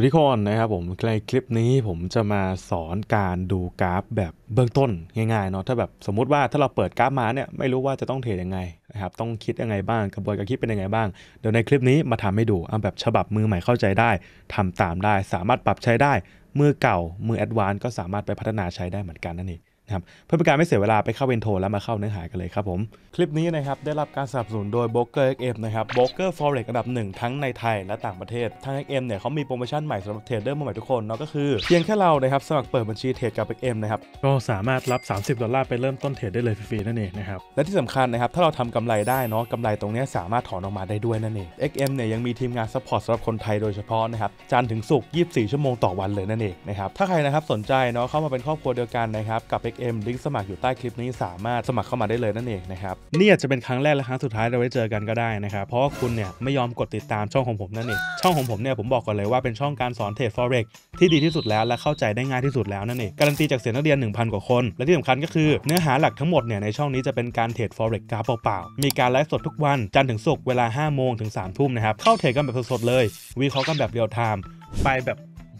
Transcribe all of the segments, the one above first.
วัสดีคนนะครับผมในคลิปนี้ผมจะมาสอนการดูกราฟแบบเบื้องต้นง่ายๆเนาะถ้าแบบสมมุติว่าถ้าเราเปิดกราฟมาเนี่ยไม่รู้ว่าจะต้องเทรดยังไงนะครับต้องคิดยังไงบ้างกระบวนการคิดเป็นยังไงบ้างเดี๋ยวในคลิปนี้มาทำให้ดูเอาแบบฉบับมือใหม่เข้าใจได้ ทำตามได้สามารถปรับใช้ได้มือเก่ามือแอดวานก็สามารถไปพัฒนาใช้ได้เหมือนกันนั่นเองนะครับเพื่อเป็นการไม่เสียเวลาไปเข้าเวนโทแล้วมาเข้าเนื้อหากันเลยครับผม คลิปนี้นะครับ ได้รับการสนับสนุนโดย b r เกอร์เนะครับบเกอร์ f อร์ x อระดับหนึ่งทั้งในไทยและต่างประเทศทางเอ็กเนี่ยเขามีโปรโมชั่นใหม่สำหรับเทรดเดอร์มือใหม่ทุกคนเนาะก็คือเพียงแค่เรานะครับ สมัครเปิดบัญชีเทรดกับเอ็มนะครับก็สามารถรับ30ดอลลาร์ไปเริ่มต้นเทรดได้เลยฟรีๆนั่นเองนะครับและที่สำคัญนะครับถ้าเราทำกำไรได้เนาะกำไรตรงนี้สามารถถอนออกมาได้ด้วยนั่นเองเอ็กเอ็มเนี่ยยังมีทีมงานซัพพอร์ตสำหรับคนไทยโดยเฉพาะนะครับจันถึงสุก24ชั่วโมงต่อวันเลยนั่นเองนะครับถ้าใครนะครับสนใจเนาะเข้ามาเป็นครอบครัวเดียวกันนะครับกับ m ลิงก์สมัครอยู่ใต้คลิปนี้สามารถสมัครเข้ามาได้เลยนั่นเองนะครับนี่อาจจะเป็นครั้งแรกและครั้งสุดท้ายเราไว้เจอกันก็ได้นะครับเพราะว่าคุณเนี่ยไม่ยอมกดติดตามช่องของผมนั่นเองช่องของผมเนี่ยผมบอกก่อนเลยว่าเป็นช่องการสอนเทรด forex ที่ดีที่สุดแล้วและเข้าใจได้ง่ายที่สุดแล้วนั่นเองการันตีจากเสียงนักเรียน1,000 กว่าคนและที่สำคัญก็คือเนื้อหาหลักทั้งหมดเนี่ยในช่องนี้จะเป็นการเทรด forex กราฟเปล่าๆมีการไลฟ์สดทุกวัน จันทร์ถึงศุกร์เวลา5โมงถึง3ทุ่มนะครับเข้าเทรดกันแบบสดๆเลย วิเคราะห์กันแบบเรียลไทม์ไปแบบ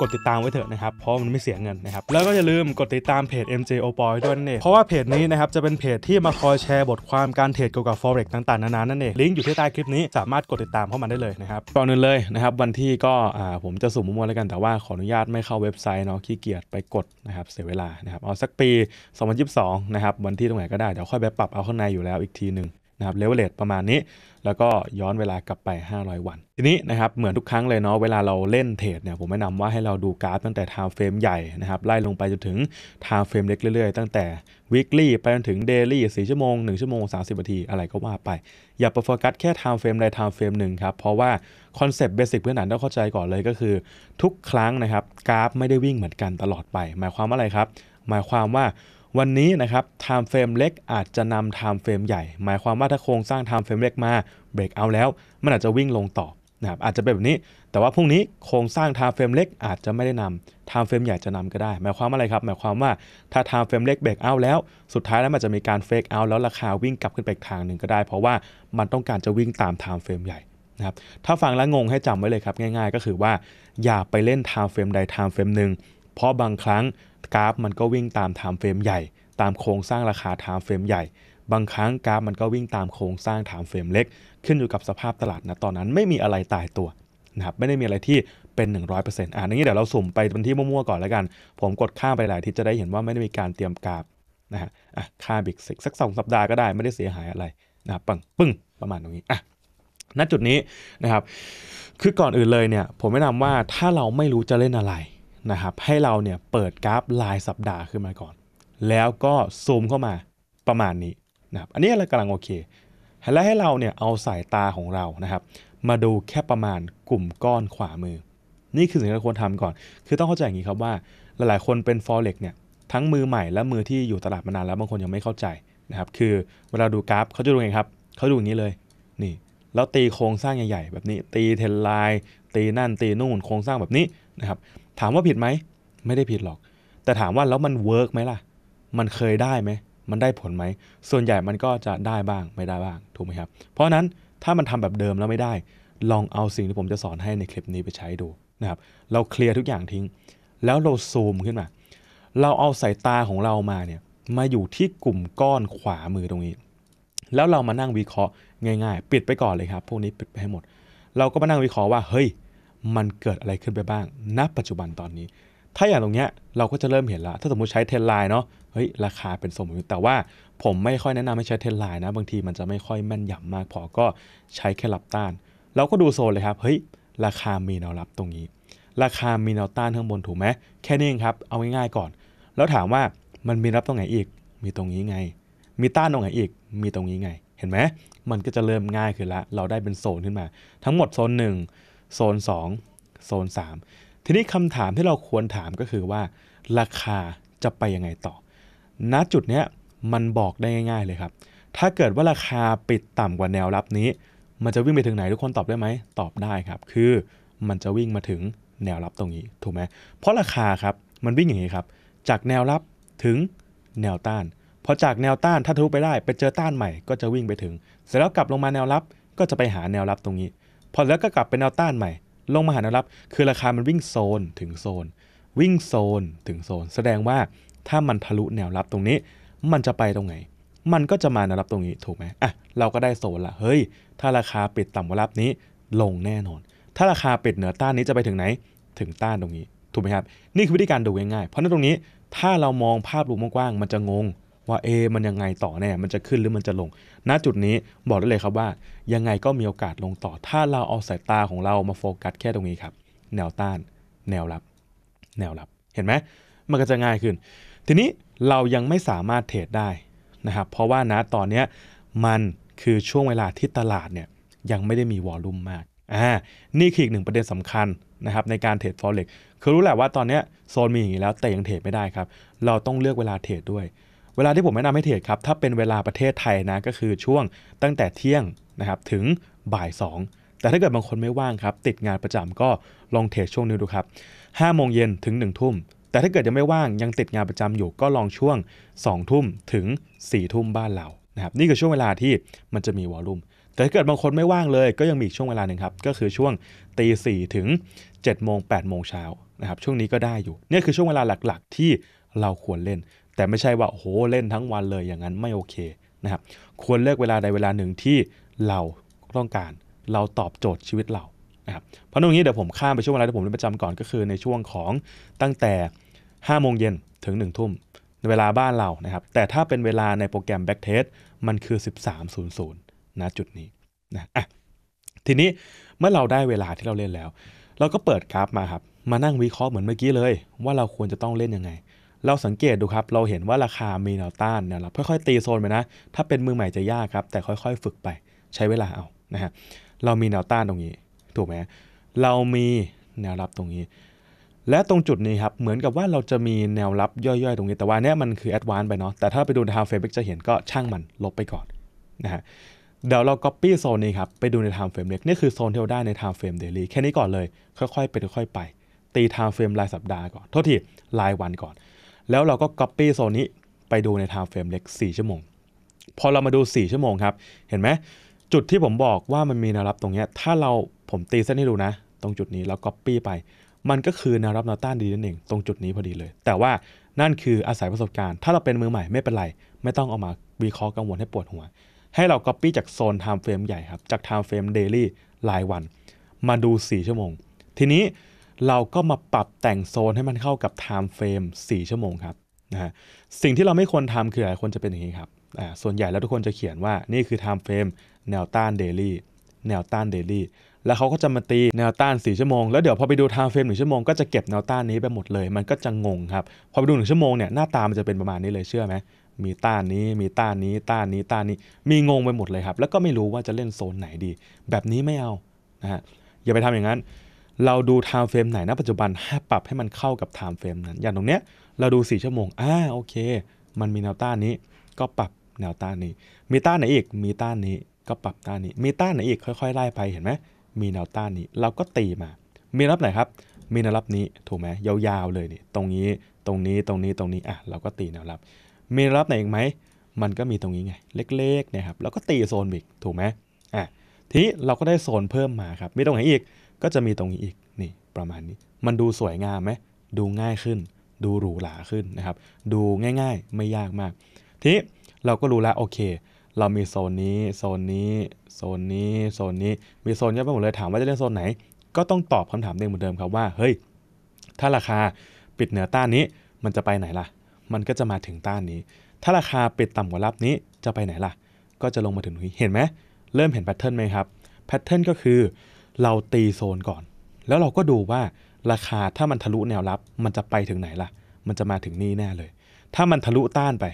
กดติดตามไว้เถอะนะครับ เพราะมันไม่เสียเงินนะครับ แล้วก็อย่าลืมกดติดตามเพจ MJ o p o y ด้วยนั่นเองเพราะว่าเพจนี้นะครับจะเป็นเพจที่มาคอยแชร์บทความการเทรดเกี่ยวกับ forex ต่าง ๆ นานา นั่นเอง ลิงก์อยู่ที่ใต้คลิปนี้ สามารถกดติดตามเข้ามาได้เลยนะครับก่อนอื่นเลยนะครับ วันที่ก็ อ่า ผมจะสุ่มมว่วแล้วกัน แต่ว่าขออนุญาตไม่เข้าเว็บไซต์เนาะ ขี้เกียจไปกดนะครับ เสียเวลา นะครับเอาสักปี 2022นะครับ วันที่ตรงไหนก็ได้ เดี๋ยวค่อยไปปรับเอาข้างในอยู่แล้วอีกทีหนึ่งนะครับเลเวลเลประมาณนี้แล้วก็ย้อนเวลากลับไป 500 วัน ทีนี้นะครับ เหมือนทุกครั้งเลยเนาะ เวลาเราเล่นเทรดเนี่ย ผมแนะนำว่าให้เราดูกราฟ ตั้งแต่ time frame ใหญ่นะครับ ไล่ลงไปจนถึง time frame เล็กเรื่อย ๆ ตั้งแต่ weekly ไปจนถึง daily 4 ชั่วโมง 1 ชั่วโมง 30นาที อะไรก็ว่าไป อย่าไปโฟกัสแค่ time frame ใด time frame หนึ่งครับ เพราะว่าคอนเซปต์เบสิกพื้นฐานต้องเข้าใจก่อนเลยก็คือ ทุกครั้งนะครับ กราฟไม่ได้วิ่งเหมือนกันตลอดไป หมายความว่าอะไรครับ หมายความว่าวันนี้นะครับไทม์เฟรมเล็กอาจจะนำไทม์เฟรมใหญ่ หมายความว่าถ้าโครงสร้างไทม์เฟรมเล็กมาเบรกเอาแล้ว มันอาจจะวิ่งลงต่อนะครับอาจจะเป็นแบบนี้ แต่ว่าพรุ่งนี้โครงสร้างไทม์เฟรมเล็กอาจจะไม่ได้นำไทม์เฟรมใหญ่จะนำก็ได้หมายความอะไรครับหมายความว่าถ้าไทม์เฟรมเล็กเบรกเอาแล้ว สุดท้ายแล้วมันจะมีการเฟกเอาแล้วราคาวิ่งกลับขึ้นไปทางหนึ่งก็ได้ เพราะว่ามันต้องการจะวิ่งตามไทม์เฟรมใหญ่นะครับถ้าฟังแล้วงงให้จำไว้เลยครับง่าย ๆ ก็คือว่าอย่าไปเล่นไทม์เฟรมใดไทม์เฟรมหนึ่งเพราะบางครั้งกราฟ มันก็วิ่งตามไทม์เฟรมใหญ่ ตามโครงสร้างราคาไทม์เฟรมใหญ่ บางครั้งกราฟมันก็วิ่งตามโครงสร้างไทม์เฟรมเล็ก ขึ้นอยู่กับสภาพตลาดนะตอนนั้นไม่มีอะไรตายตัวนะครับไม่ได้มีอะไรที่เป็น 100%อ่านี้เดี๋ยวเราสุ่มไปเป็นที่มั่วๆก่อนแล้วกัน ผมกดข้ามไปหลายที่จะได้เห็นว่าไม่ได้มีการเตรียมกราฟนะฮะอ่ะค่าบิ๊กสิกสักสองสัปดาห์ก็ได้ไม่ได้เสียหายอะไรนะครับปังปึ้งประมาณตรงนี้อ่ะณจุดนี้นะครับคือก่อนอื่นเลยเนี่ยผมแนะนำว่าถ้าเราไม่รู้จะเล่นอะไรนะครับให้เราเนี่ยเปิดกราฟรายสัปดาห์ขึ้นมาก่อน แล้วก็ซูมเข้ามาประมาณนี้นะครับอันนี้เรากำลังโอเคและให้เราเนี่ยเอาสายตาของเรานะครับมาดูแค่ประมาณกลุ่มก้อนขวามือ นี่คือสิ่งที่เราควรทำก่อน คือต้องเข้าใจอย่างนี้ครับว่า หลายๆคนเป็น forex เนี่ยทั้งมือใหม่และมือที่อยู่ตลาดมานานแล้วบางคนยังไม่เข้าใจนะครับคือเวลาดูกราฟเขาจะดูไงครับเขาดูอย่างนี้เลยนี่ แล้วตีโครงสร้างใหญ่ๆแบบนี้ ตีเทนไลน์ตีนั่นตีนู่นโครงสร้างแบบนี้นะครับถามว่าผิดไหมไม่ได้ผิดหรอก แต่ถามว่าแล้วมันเวิร์กไหมล่ะ มันเคยได้ไหมมันได้ผลไหมส่วนใหญ่มันก็จะได้บ้างไม่ได้บ้างถูกไหมครับเพราะนั้นถ้ามันทำแบบเดิมแล้วไม่ได้ ลองเอาสิ่งที่ผมจะสอนให้ในคลิปนี้ไปใช้ดูนะครับเราเคลียร์ทุกอย่างทิ้ง แล้วเราซูมขึ้นมา เราเอาสายตาของเรามาเนี่ยมาอยู่ที่กลุ่มก้อนขวามือตรงนี้ แล้วเรามานั่งวิเคราะห์ง่าย ๆ ปิดไปก่อนเลยครับพวกนี้ปิดไปให้หมด เราก็มานั่งวิเคราะห์ว่าเฮ้ยมันเกิดอะไรขึ้นไปบ้างณปัจจุบันตอนนี้ ถ้าอย่างตรงเนี้ยเราก็จะเริ่มเห็นละถ้าสมมติใช้เทนไลน์เนาะเฮ้ยราคาเป็นสมมติแต่ว่าผมไม่ค่อยแนะนำให้ใช้เทนไลน์นะบางทีมันจะไม่ค่อยแม่นยำมากพอก็ใช้แค่รับต้านเราก็ดูโซนเลยครับเฮ้ยราคามีแนวรับตรงนี้ราคามีแนวต้านข้างบนถูกไหมแค่นี้เองครับเอาง่ายๆก่อน แล้วถามว่ามันมีรับตรงไหนอีกมีตรงนี้ไง มีต้านตรงไหนอีก มีตรงนี้ไง เห็นไหมมันก็จะเริ่มง่ายขึ้นละเราได้เป็นโซนขึ้นมา ทั้งหมดโซนหนึ่งโซน2โซน3ทีนี้คำถามที่เราควรถามก็คือว่า ราคาจะไปยังไงต่อ ณ จุดเนี้ยมันบอกได้ง่าย ๆเลยครับ ถ้าเกิดว่าราคาปิดต่ำกว่าแนวรับนี้ มันจะวิ่งไปถึงไหนทุกคนตอบได้ไหม ตอบได้ครับ คือมันจะวิ่งมาถึงแนวรับตรงนี้ ถูกไหมเพราะราคาครับ มันวิ่งอย่างนี้ครับ จากแนวรับถึงแนวต้าน พอจากแนวต้าน ถ้าทะลุไปได้ไปเจอต้านใหม่ก็จะวิ่งไปถึง เสร็จแล้วกลับลงมาแนวรับก็จะไปหาแนวรับตรงนี้พอแล้วก็กลับเป็นแนวต้านใหม่ ลงมาหาแนวรับ คือราคามันวิ่งโซนถึงโซน วิ่งโซนถึงโซนแสดงว่าถ้ามันทะลุแนวรับตรงนี้ มันจะไปตรงไหนมันก็จะมาแนวรับตรงนี้ถูกไหมอ่ะเราก็ได้โซนละเฮ้ยถ้าราคาปิดต่ำกว่ารับนี้ลงแน่นอน ถ้าราคาปิดเหนือต้านนี้จะไปถึงไหนถึงต้านตรงนี้ถูกไหมครับ นี่คือวิธีการดูง่ายๆเพราะนั้นตรงนี้ถ้าเรามองภาพรวมกว้างมันจะงงว่าเอมันยังไงต่อแน่มันจะขึ้นหรือมันจะลง ณ จุดนี้ บอกได้เลยครับว่า ยังไงก็มีโอกาสลงต่อ ถ้าเราเอาสายตาของเรา มาโฟกัสแค่ตรงนี้ครับ แนวต้าน แนวรับ แนวรับ เห็นไหมมันก็จะง่ายขึ้น ทีนี้เรายังไม่สามารถเทรดได้นะครับ เพราะว่านะตอนนี้มันคือช่วงเวลาที่ตลาดเนี่ย ยังไม่ได้มีวอลลุ่มมาก อ่า นี่คืออีกหนึ่งประเด็นสำคัญนะครับในการเทรดฟอเร็กคือรู้แหละว่าตอนนี้โซนมีอย่างนี้แล้ว แต่ยังเทรดไม่ได้ครับ เราต้องเลือกเวลาเทรดด้วยเวลาที่ผมแนะนำให้เทรดครับถ้าเป็นเวลาประเทศไทยนะก็คือช่วงตั้งแต่เที่ยงนะครับถึงบ่าย 2 แต่ถ้าเกิดบางคนไม่ว่างครับ ติดงานประจำก็ลองเทรดช่วงนี้ดูครับห้าโมงเย็นถึง1นึ่ทุ่ม แต่ถ้าเกิดยังไม่ว่างยังติดงานประจำอยู่ก็ลองช่วง2ทุ่มถึง4ี่ทุ่มบ้านเรานะครับนี่คือช่วงเวลาที่มันจะมีวอลลุ่มแต่ถ้าเกิดบางคนไม่ว่างเลย ก็ยังมีช่วงเวลาหนึ่งครับก็คือช่วงตีสี่ถึง7จ็ดโมงแปดโมงเช้านะครับช่วงนี้ก็ได้อยู่นี่คือช่วงเวลาหลักๆ ที่เราควรเล่นแต่ไม่ใช่ว่าโอ้โหเล่นทั้งวันเลยอย่างนั้นไม่โอเคนะครับควรเลือกเวลาใดเวลาหนึ่งที่เราต้องการ เราตอบโจทย์ชีวิตเรานะครับเพราะตรงนี้เดี๋ยวผมข้ามไปช่วงเวลาที่ผมเล่นประจำก่อน ก็คือในช่วงของตั้งแต่ 5 โมงเย็นถึง 1 ทุ่มเวลาบ้านเรานะครับแต่ถ้าเป็นเวลาในโปรแกรม Backtest มันคือ 13.00นะจุดนี้นะอ่ะทีนี้เมื่อเราได้เวลาที่เราเล่นแล้ว เราก็เปิดกราฟมาครับ มานั่งวิเคราะห์เหมือนเมื่อกี้เลย ว่าเราควรจะต้องเล่นยังไงเราสังเกตดูครับ เราเห็นว่าราคามีแนวต้านแนวรับค่อยๆตีโซนไปนะ ถ้าเป็นมือใหม่จะยากครับ แต่ค่อยๆ ฝึกไป ใช้เวลาเอา นะฮะ เรามีแนวต้านตรงนี้ ถูกไหม เรามีแนวรับตรงนี้ และตรงจุดนี้ครับ เหมือนกับว่าเราจะมีแนวรับย่อยๆ ตรงนี้ แต่ว่าเนี้ยมันคือแอดวานซ์ไปเนาะ แต่ถ้าไปดูในทางเฟรมเลกจะเห็นก็ช่างมันลบไปก่อน นะฮะ เดี๋ยวเรา Copy โซนนี้ครับ ไปดูใน Time Frame เล็กนี่คือโซนที่เราได้ใน Time Frame Daily แค่นี้ก่อนเลย ค่อยๆไปค่อยๆไป ตี Time Frame รายสัปดาห์ก่อน โทษที รายวันก่อนแล้วเราก็ก๊อปปี้โซนนี้ไปดูในไทม์เฟรมเล็ก 4 ชั่วโมง พอเรามาดู 4 ชั่วโมงครับ เห็นไหม จุดที่ผมบอกว่ามันมีแนวรับตรงนี้ ถ้าเราผมตีเส้นให้ดูนะ ตรงจุดนี้แล้วก๊อปปี้ไป มันก็คือแนวรับแนวต้านดีนั่นเองตรงจุดนี้พอดีเลย แต่ว่านั่นคืออาศัยประสบการณ์ ถ้าเราเป็นมือใหม่ไม่เป็นไร ไม่ต้องเอามาวิเคราะห์กังวลให้ปวดหัว ให้เราก๊อปปี้จากโซนไทม์เฟรมใหญ่ครับ จากไทม์เฟรมเดลี่รายวัน มาดู 4 ชั่วโมง ทีนี้เราก็มาปรับแต่งโซนให้มันเข้ากับไทม์เฟรม4ชั่วโมงครับนะฮะสิ่งที่เราไม่ควรทำคือหลายคนจะเป็นอย่างนี้ครับอ่าส่วนใหญ่แล้วทุกคนจะเขียนว่านี่คือไทม์เฟรมแนวต้านเดลี่แนวต้านเดลี่แล้วเขาก็จะมาตีแนวต้าน 4 ชั่วโมง แล้ว เดี๋ยวพอไปดู t เฟรมหนึ่1ชั่วโมงก็จะเก็บแนวต้านนี้ไปหมดเลย มันก็จะงงครับพอไปดู1ชั่วโมงเนี่ยหน้าตามันจะเป็นประมาณนี้เลยเชื่อไหมมีต้านนี้มีต้านนี้ต้านนี้ต้านนี้มีงงไปหมดเลยครับแล้วก็ไม่รู้ว่าจะเล่นโซนไหนดี แบบนี้ไม่เอานะฮะอย่าไปทำอย่างนั้นเราดูไทม์เฟรมไหนนะปัจจุบันให้ปรับให้มันเข้ากับไทม์เฟรมนั้น อย่างตรงเนี้ยเราดู 4 ชั่วโมง อ่า โอเค มันมีแนวต้านนี้ ก็ปรับแนวต้านนี้ มีต้านไหนอีก มีต้านนี้ ก็ปรับต้านนี้ มีต้านไหนอีก ค่อยๆไล่ไป เห็นไหม มีแนวต้านนี้ เราก็ตีมา มีรับไหนครับ มีแนวรับนี้ ถูกไหมยาวๆเลยนี่ ตรงนี้ ตรงนี้ ตรงนี้ ตรงนี้ อ่ะ เราก็ตีแนวรับ มีรับไหนอีกไหม มันก็มีตรงนี้ไง เล็กๆนะครับแล้วก็ตีโซนอีกถูกไหมอ่ะ ทีนี้เราก็ได้โซนเพิ่มมาครับมีตรงไหนอีกก็จะมีตรงนี้อีกนี่ประมาณนี้ มันดูสวยงามไหมดูง่ายขึ้น ดูหรูหราขึ้นนะครับ ดูง่ายๆ ไม่ยากมาก ทีนี้เราก็รู้แล้วโอเค เรามีโซนนี้ โซนนี้ โซนนี้โซนนี้มีโซนเยอะไปหมดเลยถามว่าจะเล่นโซนไหนก็ต้องตอบคำถามเดิมเหมือนเดิมครับว่าเฮ้ยถ้าราคาปิดเหนือต้านนี้มันจะไปไหนล่ะ มันก็จะมาถึงต้านนี้ ถ้าราคาปิดต่ำกว่ารับนี้จะไปไหนล่ะ ก็จะลงมาถึงนี้เห็นไหมเริ่มเห็นแพทเทิร์นไหมครับแพทเทิร์นก็คือเราตีโซน ก่อน แล้วเราก็ดูว่าราคาถ้ามันทะลุแนวรับ มันจะไปถึงไหนล่ะ มันจะมาถึงนี่แน่เลย ถ้ามันทะลุต้านไป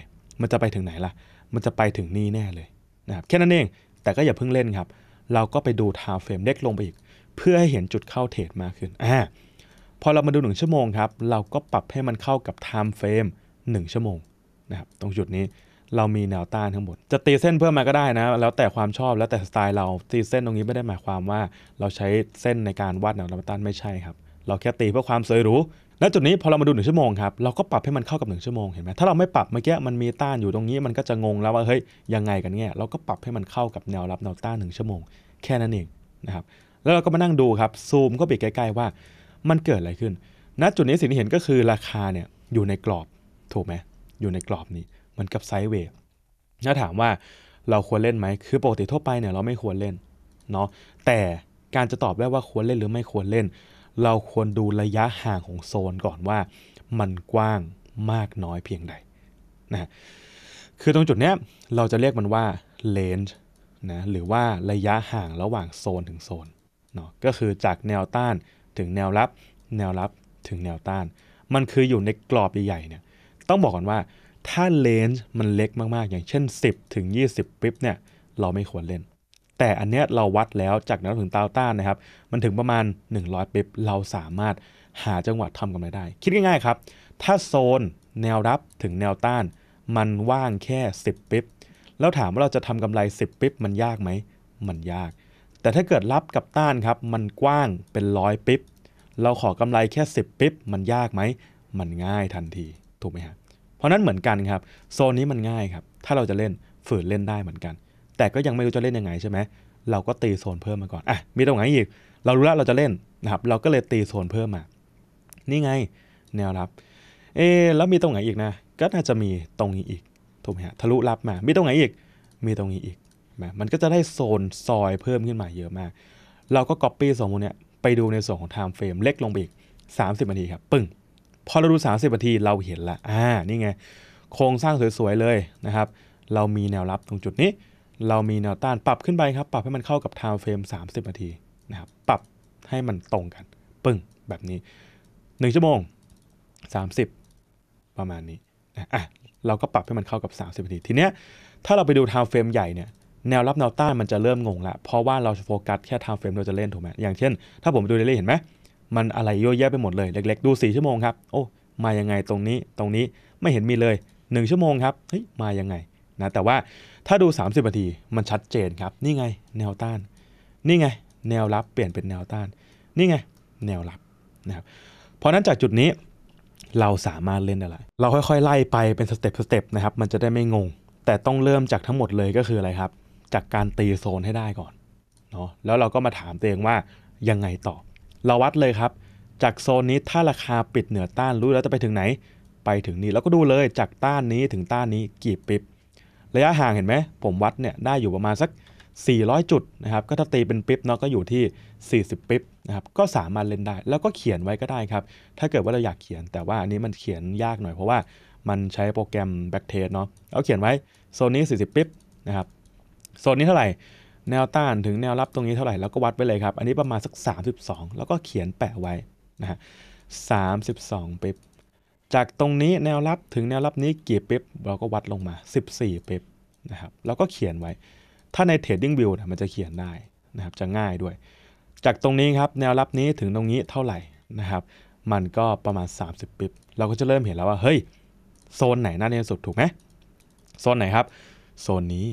มันจะไปถึงไหนล่ะ มันจะไปถึงนี่แน่เลยนะครับแค่นั้นเอง แต่ก็อย่าเพิ่งเล่นครับ เราก็ไปดูทาวเฟรมเล็กลงไปอีก เพื่อให้เห็นจุดเข้าเทรดมากขึ้น อ่า พอเรามาดูหนึ่งชั่วโมงครับ เราก็ปรับให้มันเข้ากับไทม์เฟรม1ชั่วโมงนะครับ ตรงจุดนี้เรามีแนวต้านทั้งหมด จะตีเส้นเพิ่มมาก็ได้นะ แล้วแต่ความชอบ แล้วแต่สไตล์เราตีเส้นตรงนี้ไม่ได้หมายความว่า เราใช้เส้นในการวาดแนวต้านไม่ใช่ครับ เราแค่ตีเพื่อความสวยหรูแลจุดนี้พอเรามาดูหนึ่งชั่วโมงครับ เราก็ปรับให้มันเข้ากับหนึ่งชั่วโมงเห็นไหมถ้าเราไม่ปรับเมื่อกี้มันมีต้านอยู่ตรงนี้มันก็จะงงแล้วว่าเฮ้ยยังไงกันเนี่ยเราก็ปรับให้มันเข้ากับแนวรับแนวต้านหนึ่งชั่วโมงแค่นั้นเองนะครับ แล้วเราก็มานั่งดูครับ ซูมก็ไปใกล้ๆว่า มันเกิดอะไรขึ้น ณจุดนี้สิ่งที่เห็นก็คือราคาเนี่ยอยู่ในกรอบ ถูกไหมอยู่ในกรอบนี้เหมือนกับไซด์เวทถ้าถามว่าเราควรเล่นไหม คือปกติทั่วไปเนี่ยเราไม่ควรเล่น เนาะแต่การจะตอบได้ว่าควรเล่นหรือไม่ควรเล่น เราควรดูระยะห่างของโซนก่อนว่า มันกว้างมากน้อยเพียงใดนะคือตรงจุดเนี้ย เราจะเรียกมันว่าเลนจ์นะ หรือว่าระยะห่างระหว่างโซนถึงโซนเนาะก็คือจากแนวต้านถึงแนวรับ แนวรับถึงแนวต้าน มันคืออยู่ในกรอบใหญ่ๆเนี่ย ต้องบอกก่อนว่าถ้าเลนส์มันเล็กมากๆ อย่างเช่น10ถึง20 ปิปบเนี่ยเราไม่ควรเล่น แต่อันเนี้ยเราวัดแล้วจากนั้นถึงตาวต้านนะครับ มันถึงประมาณ 100ปิปบเราสามารถหาจังหวะทำกำไรได้ คิดง่ายๆครับ ถ้าโซนแนวรับถึงแนวต้าน มันว่างแค่ 10 ปิปบแล้วถามว่าเราจะทำกำไร 10 ปิปบมันยากไหม มันยาก แต่ถ้าเกิดรับกับต้านครับมันกว้างเป็นร้อยปิปบเราขอกำไรแค่ 10ปิปบมันยากไหมมันง่ายทันทีถูกไหมฮะราะนั้นเหมือนกันครับโซนนี้มันง่ายครับถ้าเราจะเล่นฝืนเล่นได้เหมือนกัน แต่ก็ยังไม่รู้จะเล่นยังไงใช่ไหมเราก็ตีโซนเพิ่มมาก่อนอ่ะมีตรงไหนอีก เรารู้แล้วเราจะเล่นนะครับเราก็เลยตีโซนเพิ่มมานี่ไงแนวรับเอแล้วมีตรงไหนอีกนะ ก็น่าจะมีตรงนี้อีกถูกไหมฮะทะลุรับมามีตรงไหนอีกมีตรงนี้อีกมันก็จะได้โซนซอยเพิ่มขึ้นมาเยอะมากเราก็ก๊อปปี้สองมูลเนี่ยไปดูในส่วนของไทม์เฟรมเล็กลงไปอีก 30นาทีครับปึ้งพอเราดู 30นาทีเราเห็นละ อ่านี่ไงโครงสร้างสวยๆเลยนะครับ เรามีแนวรับตรงจุดนี้ เรามีแนวต้านปรับขึ้นไปครับ ปรับให้มันเข้ากับ time frame 30นาทีนะครับ ปรับให้มันตรงกันปึ้งแบบนี้ 1 ชั่วโมง 30 ประมาณนี้อ่ะเราก็ปรับให้มันเข้ากับ 30นาที ทีเนี้ยถ้าเราไปดู time frame ใหญ่เนี่ยแนวรับ แนวต้านมันจะเริ่มงงละ เพราะว่าเราโฟกัสแค่ time frame เราจะเล่นถูกไหมอย่างเช่น ถ้าผมดูเดลี่เห็นไหมมันอะไรเยอะแยะไปหมดเลย เล็กๆดู4ชั่วโมงครับ โอ้ มายังไงตรงนี้ ตรงนี้ไม่เห็นมีเลย 1 ชั่วโมงครับ เฮ้ย มายังไงนะ แต่ว่าถ้าดู 30นาทีมันชัดเจนครับ นี่ไงแนวต้าน นี่ไง แนวรับเปลี่ยนเป็นแนวต้าน นี่ไง แนวรับนะครับ เพราะนั้นจากจุดนี้ เราสามารถเล่นอะไร เราค่อย ๆ ไล่ไปเป็นสเต็ปสเต็ปนะครับ มันจะได้ไม่งง แต่ต้องเริ่มจากทั้งหมดเลยก็คืออะไรครับ จากการตีโซนให้ได้ก่อนเนาะ แล้วเราก็มาถามตัวเองว่ายังไงต่อเราวัดเลยครับจากโซนนี้ถ้าราคาปิดเหนือต้านรู้แล้วจะไปถึงไหน ไปถึงนี่แล้วก็ดูเลยจากต้านนี้ถึงต้านนี้กี่ปิบระยะห่างเห็นไหม ผมวัดเนี่ยได้อยู่ประมาณสัก 400 จุดนะครับก็ถ้าตีเป็นปิดบเนาะก็อยู่ที่ 40ปิดบนะครับก็สามารถเล่นได้ แล้วก็เขียนไว้ก็ได้ครับถ้าเกิดว่าเราอยากเขียนแต่ว่าอันนี้มันเขียนยากหน่อยเพราะว่ามันใช้โปรแกรม backtest เนาะเอาเขียนไว้โซนนี้40ปิดบนะครับโซนนี้เท่าไหร่แนวต้าน ถึงแนวรับตรงนี้เท่าไหร่แล้วก็วัดไว้เลยครับ อันนี้ประมาณสัก 32 แล้วก็เขียนแปะไว้นะฮะสาเป๊บจากตรงนี้แนวรับถึงแนวรับนี้กี่เป๊บเราก็วัดลงมา 14เป๊บนะครับแล้วก็เขียนไว้ถ้าใน Trading View นะมันจะเขียนได้นะครับ จะง่ายด้วย จากตรงนี้ครับแนวรับนี้ถึงตรงนี้เท่าไหร่นะครับ มันก็ประมาณ30ปิบเราก็จะเริ่มเห็นแล้วว่าเฮ้ยโซนไหนน่าเล่นสุดถูกไหมโซนไหนครับโซนนี้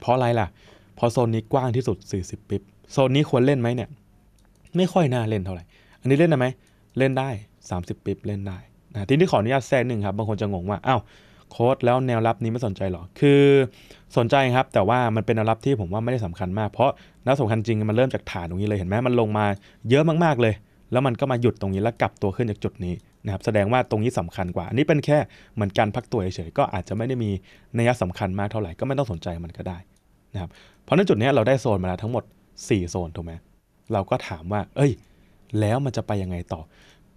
เพราะอะไรล่ะพอโซนนี้กว้างที่สุด 40ปิบโซนนี้ควรเล่นไหมเนี่ย ไม่ค่อยน่าเล่นเท่าไหร่ อันนี้เล่นได้ไหมเล่นได้ 30ปิบเล่นได้นะทีนี้ขออนุญาตแซงหนึ่งครับ บางคนจะงงว่าอ้าวโค้ดแล้วแนวรับนี้ไม่สนใจหรอ คือสนใจครับ แต่ว่ามันเป็นแนวรับที่ผมว่าไม่ได้สำคัญมากเพราะนักสำคัญจริงมันเริ่มจากฐานตรงนี้เลยเห็นไหมมันลงมา เยอะมากๆเลย แล้วมันก็มาหยุดตรงนี้แล้วกลับตัวขึ้นจากจุดนี้นะครับแสดงว่าตรงนี้สำคัญกว่าอันนี้เป็นแค่เหมือนการพักตัวเฉยๆก็อาจจะไม่ได้มีนัยสำคัญมากเท่าไหร่ก็ไม่ต้องสนใจมันก็ได้นะครับเพราะในจุดนี้เราได้โซนมาแล้วทั้งหมด 4 โซนถูกไหมเราก็ถามว่า เอ้ย แล้วมันจะไปยังไงต่อ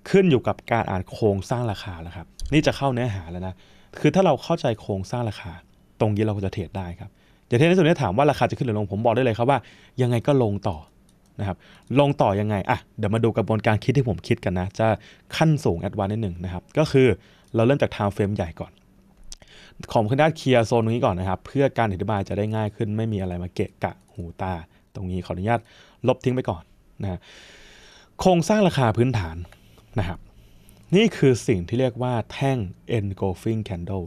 ขึ้นอยู่กับการอ่านโครงสร้างราคาแล้วครับนี่จะเข้าเนื้อหาแล้วนะคือถ้าเราเข้าใจโครงสร้างราคา ตรงนี้เราก็จะเทรดได้ครับอย่างเท่ดในส่วนนี้ถามว่าราคาจะขึ้นหรือลงผมบอกได้เลยครับว่า ยังไงก็ลงต่อนะครับ ลงต่อยังไงอ่ะเดี๋ยวมาดูกระบวนการคิดที่ผมคิดกันนะ จะขั้นสูงแอดวานซ์นิดหนึ่งนะครับก็คือเราเริ่มจากทาว e f r a มใหญ่ก่อนของขึ้นด้านเคลียร์โซนตรงนี้ก่อนนะครับ เพื่อการอธิบายจะได้ง่ายขึ้นไม่มีอะไรมาเกะกะหูตา ตรงนี้ขออนุญาต ลบทิ้งไปก่อนนะโครงสร้างราคาพื้นฐานนะครับนี่คือสิ่งที่เรียกว่าแท่ง engulfing candle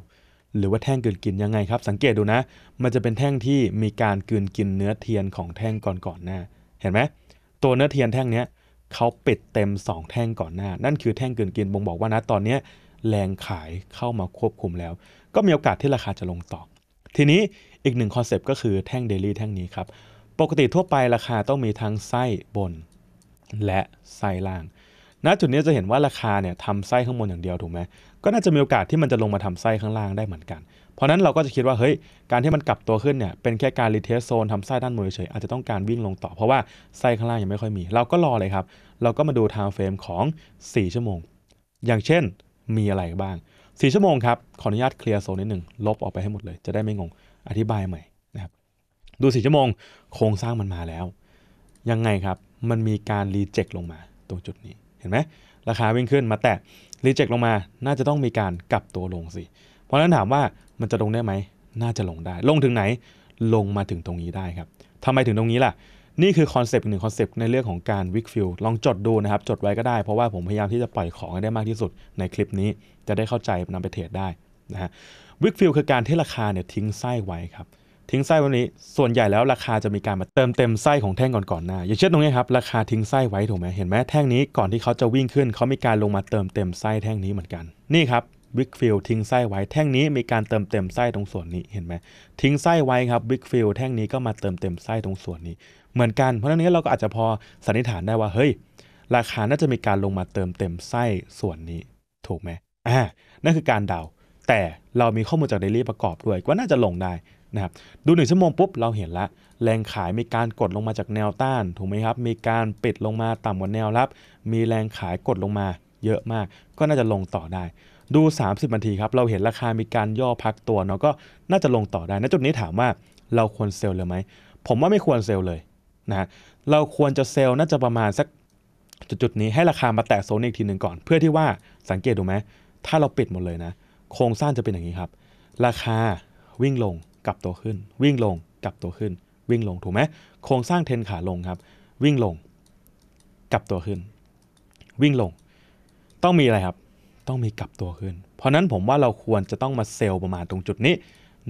หรือว่าแท่งกืนกินยังไงครับ สังเกตดูนะ มันจะเป็นแท่งที่มีการกืนกินเนื้อเทียนของแท่งก่อนๆหน้าเห็นไหมตัวเนื้อเทียนแท่งเนี้ยเขาปิดเต็ม 2 แท่งก่อนหน้า นั่นคือแท่งกืนกินบ่งบอกว่านะตอนนี้แรงขายเข้ามาควบคุมแล้วก็มีโอกาสที่ราคาจะลงต่อ ทีนี้อีกหนึ่งคอนเซปต์ก็คือแท่งเดลี่แท่งนี้ครับ ปกติทั่วไปราคาต้องมีทั้งไส้บน และไส้ล่าง ณ จุดนี้จะเห็นว่าราคาเนี่ยทำไส้ข้างบนอย่างเดียวถูกไหม ก็น่าจะมีโอกาสที่มันจะลงมาทำไส้ข้างล่างได้เหมือนกัน เพราะนั้นเราก็จะคิดว่าเฮ้ยการที่มันกลับตัวขึ้นเนี่ย เป็นแค่การรีเทสโซนทำไส้ด้านบนเฉยอาจจะต้องการวิ่งลงต่อเพราะว่าไส้ข้างล่างยังไม่ค่อยมีเราก็รอเลยครับ เราก็มาดูไทม์เฟรมของ4ชั่วโมง อย่างเช่นมีอะไรบ้างสี่ชั่วโมงครับ ขออนุญาตเคลียร์โซนนิดหนึ่งลบออกไปให้หมดเลย จะได้ไม่งงอธิบายใหม่นะครับดูสี่ชั่วโมงโครงสร้างมันมาแล้ว ยังไงครับมันมีการรีเจ็คลงมาตรงจุดนี้เห็นไหมราคาวิ่งขึ้นมาแตะรีเจ็คลงมา น่าจะต้องมีการกลับตัวลงสิ เพราะนั้นถามว่ามันจะลงได้ไหมน่าจะลงได้ ลงถึงไหนลงมาถึงตรงนี้ได้ครับทำไมถึงตรงนี้ล่ะนี่คือคอนเซปต์หนึ่งคอนเซปต์ในเรื่องของการวิกฟิลลองจดดูนะครับจดไว้ก็ได้ เพราะว่าผมพยายามที่จะปล่อยของให้ได้มากที่สุดในคลิปนี้จะได้เข้าใจนำไปเทรดได้นะฮะวิกฟิลคือการที่ราคาเนี่ยทิ้งไส้ไว้ครับ ทิ้งไส้วันนี้ ส่วนใหญ่แล้วราคาจะมีการมาเติมเต็มไส้ของแท่งก่อนๆหน้าอย่างเช่นตรงนี้ครับ ราคาทิ้งไส้ไว้ถูกไหมเห็นไหมแท่งนี้ก่อนที่เขาจะวิ่งขึ้นเขามีการลงมาเติมเต็มไส้แท่งนี้เหมือนกัน นี่ครับวิกฟิลทิ้งไส้ไว้แท่งนี้มีการเติมเต็มไส้ตรงส่วนนี้เห็นไหมทิ้งไส้ไว้ครับวิกฟิลแท่งนี้ก็มาเติมเต็มไส้ตรงส่วนนี้เหมือนกัน เพราะฉะนั้นเราก็อาจจะพอสันนิษฐานได้ว่า เฮ้ย ราคาน่าจะมีการลงมาเติมเต็มไส้ส่วนนี้ ถูกไหมอ่า นั่นคือการเดา แต่เรามีข้อมูลจากเดลี่ประกอบด้วยว่าน่าจะลงได้นะครับ ดูหนึ่งชั่วโมงปุ๊บ เราเห็นละ แรงขายมีการกดลงมาจากแนวต้าน ถูกไหมครับ มีการปิดลงมาต่ำกว่าแนวรับ มีแรงขายกดลงมาเยอะมาก ก็น่าจะลงต่อได้ ดู 30นาทีครับ เราเห็นราคา มีการย่อพักตัวเนาะก็น่าจะลงต่อได้ ณ จุดนี้ถามว่า เราควรเซลล์เลยไหมผมว่าไม่ควรเซลล์เลยนะเราควรจะเซลล์น่าจะประมาณสักจุดๆนี้ ให้ราคามาแตะโซนอีกทีหนึ่งก่อนเพื่อที่ว่าสังเกตดูไหมถ้าเราปิดหมดเลยนะโครงสร้างจะเป็นอย่างนี้ครับ ราคาวิ่งลงกลับตัวขึ้น วิ่งลงกลับตัวขึ้น วิ่งลงถูกไหมโครงสร้างเทนขาลงครับ วิ่งลงกลับตัวขึ้น วิ่งลง ต้องมีอะไรครับ ต้องมีกลับตัวขึ้น เพราะนั้นผมว่าเราควรจะต้องมาเซลล์ประมาณตรงจุดนี้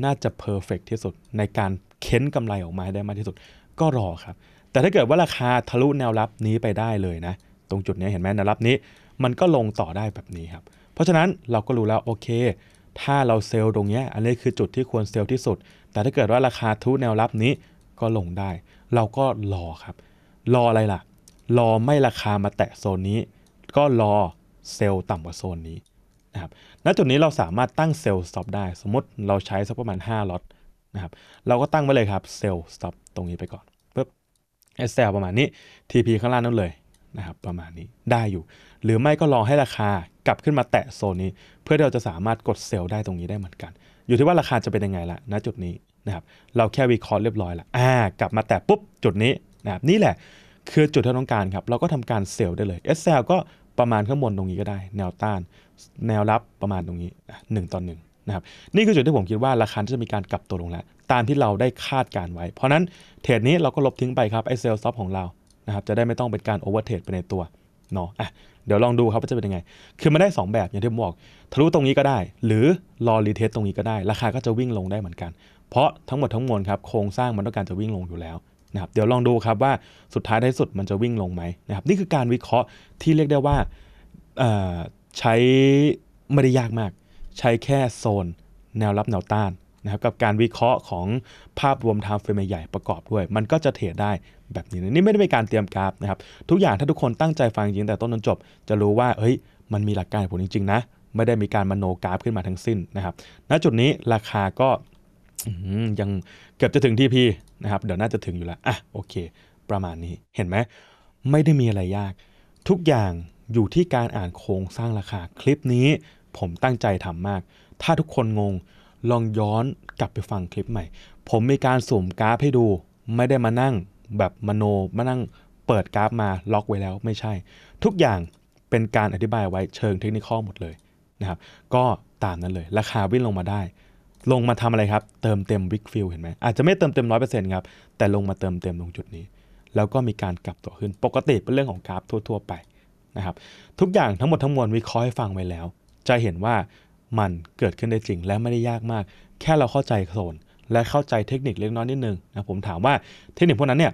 น่าจะเพอร์เฟกที่สุดในการเค้นกำไรออกมาให้ได้มากที่สุดก็รอครับ แต่ถ้าเกิดว่าราคาทะลุแนวรับนี้ไปได้เลยนะ ตรงจุดนี้เห็นไหมแนวรับนี้ มันก็ลงต่อได้แบบนี้ครับ เพราะฉะนั้นเราก็รู้แล้วโอเค ถ้าเราเซลล์ตรงนี้ อันนี้คือจุดที่ควรเซลล์ที่สุด แต่ถ้าเกิดว่าราคาทะลุแนวรับนี้ ก็ลงได้ เราก็รอครับ รออะไรล่ะ รอไม่ราคามาแตะโซนนี้ ก็รอเซลล์ต่ำกว่าโซนนี้นะครับ ณ จุดนี้เราสามารถตั้งเซลล์สต็อปได้ สมมติเราใช้สักประมาณ5ล็อตนะครับ เราก็ตั้งไว้เลยครับเซลล์สต็อปตรงนี้ไปก่อน SL ประมาณนี้ TP ข้างล่างนั่นเลยนะครับประมาณนี้ได้อยู่ หรือไม่ก็รอให้ราคากลับขึ้นมาแตะโซนนี้ เพื่อเราจะสามารถกดเซลล์ได้ตรงนี้ได้เหมือนกัน อยู่ที่ว่าราคาจะเป็นยังไงละณจุดนี้นะครับเราแค่วิเคราะห์เรียบร้อยละอ่ากลับมาแตะปุ๊บจุดนี้นะครับนี่แหละคือจุดที่ต้องการครับเราก็ทำการเซลล์ได้เลย SL ก็ประมาณข้างบนตรงนี้ก็ได้ แนวต้าน แนวรับประมาณตรงนี้หนึ่งต่อหนึ่งนะครับนี่คือจุดที่ผมคิดว่า ราคาจะมีการกลับตัวลงแล้วตามที่เราได้คาดการไว้ เพราะนั้นเทรดนี้เราก็ลบทิ้งไปครับไอเซลซอฟของเรานะครับจะได้ไม่ต้องเป็นการโอเวอร์เทรดไปในตัวเนาะอ่ะเดี๋ยวลองดูครับว่าจะเป็นยังไง คือมันได้ 2 แบบอย่างที่ผมบอกทะลุตรงนี้ก็ได้ หรือรอรีเทสตรงนี้ก็ได้ ราคาก็จะวิ่งลงได้เหมือนกัน เพราะทั้งหมดทั้งมวลครับโครงสร้างมันต้องการจะวิ่งลงอยู่แล้วนะครับเดี๋ยวลองดูครับว่าสุดท้ายทนสุดมันจะวิ่งลงไหมนะครับนี่คือการวิเคราะห์ที่เรียกได้ว่าใช้ไม่ได้ยากมากใช้แค่โซนแนวรับแนวต้านนะครับ กับการวิเคราะห์ของภาพรวมทางเฟรมใหญ่ประกอบด้วย มันก็จะเทรดได้แบบนี้นะนี่ไม่ได้เป็นการเตรียมกราฟนะครับ ทุกอย่างถ้าทุกคนตั้งใจฟังจริงแต่ต้นจนจบ จะรู้ว่าเฮ้ย มันมีหลักการผลจริงๆนะไม่ได้มีการมโนกราฟขึ้นมาทั้งสิ้นนะครับ ณจุดนี้ราคาก็ยังเกือบจะถึงที่พีนะครับ เดี๋ยวน่าจะถึงอยู่แล้วอ่ะโอเค ประมาณนี้เห็นไหมไม่ได้มีอะไรยาก ทุกอย่างอยู่ที่การอ่านโครงสร้างราคาคลิปนี้ผมตั้งใจทำมาก ถ้าทุกคนงง ลองย้อนกลับไปฟังคลิปใหม่ ผมมีการสุ่มกราฟให้ดู ไม่ได้มานั่งแบบมโน มานั่งเปิดกราฟมา ล็อกไว้แล้วไม่ใช่ ทุกอย่างเป็นการอธิบายไว้เชิงเทคนิคหมดเลยนะครับ ก็ตามนั้นเลย ราคาวิ่งลงมาได้ ลงมาทำอะไรครับ เติมเต็มวิกฟิลเห็นไหม อาจจะไม่เติมเต็มร้อยเปอร์เซ็นต์ครับ แต่ลงมาเติมเต็มตรงจุดนี้ แล้วก็มีการกลับตัวขึ้น ปกติเป็นเรื่องของกราฟทั่วๆไปนะครับ ทุกอย่างทั้งหมดทั้งมวลวิเคราะห์ให้ฟังไว้แล้วจะเห็นว่ามันเกิดขึ้นได้จริงและไม่ได้ยากมาก แค่เราเข้าใจโซนและเข้าใจเทคนิคเล็กน้อยนิดนึงนะผมถามว่าเทคนิคพวกนั้นเนี่ย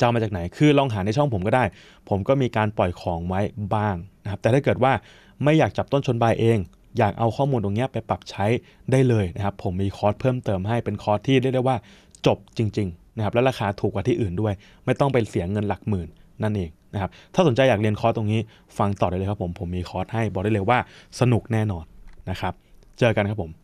จะมาจากไหนคือลองหาในช่องผมก็ได้ ผมก็มีการปล่อยของไว้บ้างนะครับแต่ถ้าเกิดว่าไม่อยากจับต้นชนปลายเอง อยากเอาข้อมูลตรงนี้ไปปรับใช้ได้เลยนะครับผมมีคอร์สเพิ่มเติมให้เป็นคอร์สที่เรียกได้ว่า จบจริงๆนะครับและราคาถูกกว่าที่อื่นด้วย ไม่ต้องไปเสียเงินหลักหมื่นนั่นเองนะครับถ้าสนใจอยากเรียนคอร์สตรงนี้ ฟังต่อได้เลยครับผม ผมมีคอร์สให้บอกได้เลยว่าสนุกแน่นอนนะครับ เจอกันครับผม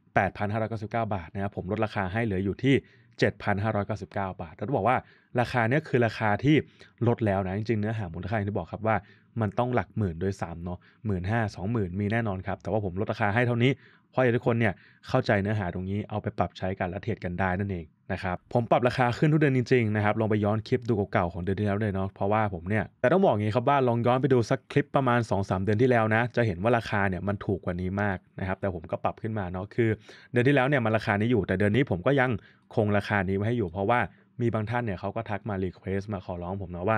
8,599 บาทนะครับ ผมลดราคาให้เหลืออยู่ที่ 7,599 บาทแล้วบอกว่าราคาเนี้ยคือราคาที่ลดแล้วนะ จริงๆเนื้อหามูลค่าอย่างที่บอกครับว่ามันต้องหลักหมื่นโดยซ้ำเนาะหมื่นห้าสองหมื่นมีแน่นอนครับ แต่ว่าผมลดราคาให้เท่านี้ขพราะอยากทุกคนเนี่ยเข้าใจเนื้อหาตรงนี้เอาไปปรับใช้กันและเทรดกันได้นั่นเองนะครับผมปรับราคาขึ้นทุกเดือนจริงๆนะครับลองไปย้อนคลิปดูเก่าๆของเดือนที่แล้วเลยเนาะเพราะว่าผมเนี่ยแต่ต้องบอกอย่างนี้ครับว่าลองย้อนไปดูสักคลิปประมาณ2-3เดือนที่แล้วนะ จะเห็นว่าราคาเนี่ยมันถูกกว่านี้มากนะครับแต่ผมก็ปรับขึ้นมาเนาะคือ เดือนที่แล้วเนี่ยมันราคานี้อยู่แต่เดือนนี้ผมก็ยังคงราคานี้ไว้ให้อยู่ เพราะว่ามีบางท่านเนี่ยเขาก็ทักมารีเควสมาขอร้อง ผมเนาะว่า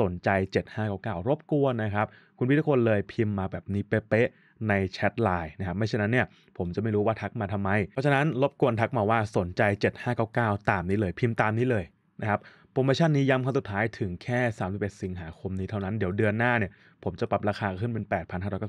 สนใจ 7599 รบกวนนะครับ คุณพี่ทุกคนเลยพิมพ์มาแบบนี้เป๊ะในแชทไลน์นะครับไม่เ่นนั้นเนี่ยผมจะไม่รู้ว่าทักมาทำไม เพราะฉะนั้น รบกวนทักมาว่าสนใจ 7599 ตามนี้เลย พิมพ์ตามนี้เลยนะครับโปรโมชั่นนี้ย้ำครั้งสุดท้ายถึงแค่ 31 สิงหาคมนี้เท่านั้นเดี๋ยวเดือนหน้าเนี่ยผมจะปรับราคาขึ้นเป็น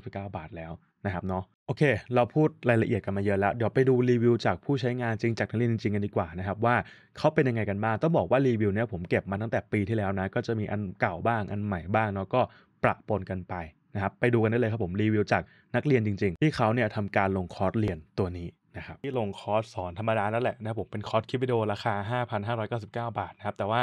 8,599 บาทแล้วนะครับเนาะโอเค เราพูดรายละเอียดกันมาเยอะแล้วเดี๋ยวไปดูรีวิวจากผู้ใช้งานจริงจากนักเรียนจริงกันดีกว่านะครับว่าเขาเป็นยังไงกันบ้างต้องบอกว่ารีวิวเนี่ยผมเก็บมาตั้งแต่ปีที่แล้วนะก็จะมีอันเก่าบ้าง อันใหม่บ้างเนาะก็ประปนกันไปนะครับไปดูกันได้เลยครับผมรีวิวจากนักเรียนจริง ๆ ที่เขาเนี่ยทำการลงคอร์สเรียนตัวนี้นะครับที่ลงคอร์สสอนธรรมดานั่นแหละนะผมเป็นคอร์สคลิปวิดีโอราคา5,599 บาทนะครับแต่ว่า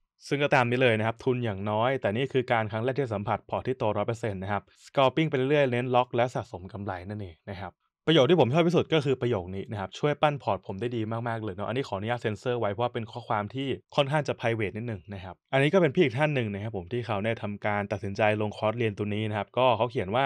ซึ่งก็ตามนี้เลยนะครับ ทุนอย่างน้อย แต่นี่คือการครั้งแรกที่สัมผัสพอที่โตร้อยเปอร์เซ็นต์นะครับกอปิ้งไปเรื่อยเน้นล็อกและสะสมกำไรนั่นเองนะครับ ประโยคที่ผมชอบที่สุดก็คือประโยคนี้นะครับ ช่วยปั้นพอร์ตผมได้ดีมากๆเลยเนาะอันนี้ขออนุญาตเซ็นเซอร์ไว้เพราะว่าเป็นข้อความที่ค่อนข้างจะ p r i v a t นิดหนึ่งนะครับอันนี้ก็เป็นพี่อีกท่านหนึ่งนะครับผมที่เขาได้ทํทำการตัดสินใจลงคอร์สเรียนตัวนี้นะครับก็เขาเขียนว่า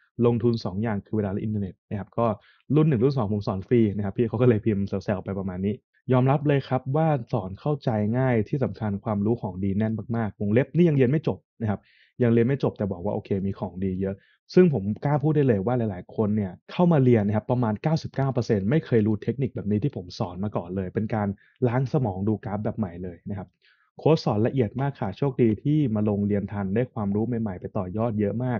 ลงทุน 2 อย่างคือเวลาและอินเทอร์เน็ตนะครับก็รุ่นหนึ่งรุ่นสองผมสอนฟรีนะครับพี่เขาก็เลยพิมพ์เซลล์ไปประมาณนี้ ยอมรับเลยครับว่าสอนเข้าใจง่ายที่สำคัญความรู้ของดีแน่นมากๆวงเล็บนี่ยังเรียนไม่จบนะครับยังเรียนไม่จบแต่บอกว่าโอเคมีของดีเยอะ ซึ่งผมกล้าพูดได้เลยว่าหลายๆคนเนี่ยเข้ามาเรียนนะครับประมาณ 99%ไม่เคยรู้เทคนิคแบบนี้ที่ผมสอนมาก่อนเลย เป็นการล้างสมองดูกราฟแบบใหม่เลยนะครับโค้ชสอนละเอียดมากค่ะโชคดีที่มาลงเรียนทันได้ความรู้ใหม่ๆ ไปต่อยอดเยอะมาก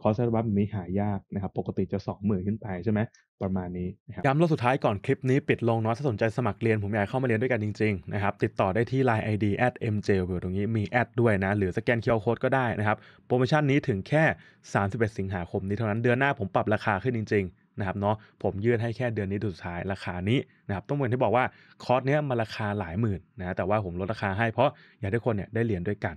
คอร์สบัฟแบฟนี้หายากนะครับปกติจะ 20,000ขึ้นไปใช่ไหมประมาณนี้ย้ำรอบสุดท้ายก่อนคลิปนี้ปิดลงเนาะถ้าสนใจสมัครเรียน ผมอยากเข้ามาเรียนด้วยกันจริงๆนะครับติดต่อได้ที่ Line ID at mjw ตรงนี้มีแอดด้วยนะ หรือสแกนเค QR โค้ดก็ได้นะครับโปรโมชั่นนี้ถึงแค่ 31 สิงหาคมนี้เท่านั้นเดือนหน้าผมปรับราคาขึ้นจริงๆนะครับเนาะผมยื่นให้แค่เดือนนี้สุดท้ายราคานี้นะครับต้องเหมือนที่บอกว่าคอร์สเนี้ยมันราคาหลายหมื่นนะแต่ว่าผมลดราคาให้เพราะอยากให้คนเนี่ยได้เรียนด้วยกัน